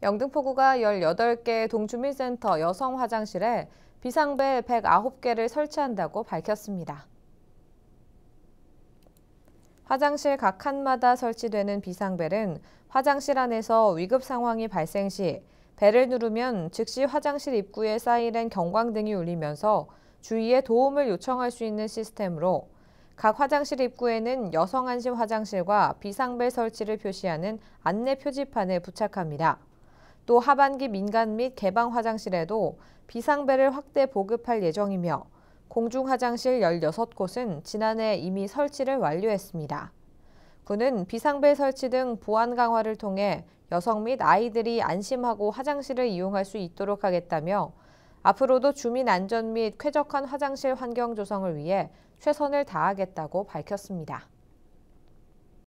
영등포구가 18개 동주민센터 여성 화장실에 비상벨 109개를 설치한다고 밝혔습니다. 화장실 각 칸마다 설치되는 비상벨은 화장실 안에서 위급 상황이 발생 시 벨을 누르면 즉시 화장실 입구에 사이렌 경광등이 울리면서 주위에 도움을 요청할 수 있는 시스템으로 각 화장실 입구에는 여성안심 화장실과 비상벨 설치를 표시하는 안내 표지판을 부착합니다. 또 하반기 민간 및 개방 화장실에도 비상벨을 확대 보급할 예정이며 공중 화장실 16곳은 지난해 이미 설치를 완료했습니다. 군은 비상배 설치 등 보안 강화를 통해 여성 및 아이들이 안심하고 화장실을 이용할 수 있도록 하겠다며 앞으로도 주민 안전 및 쾌적한 화장실 환경 조성을 위해 최선을 다하겠다고 밝혔습니다.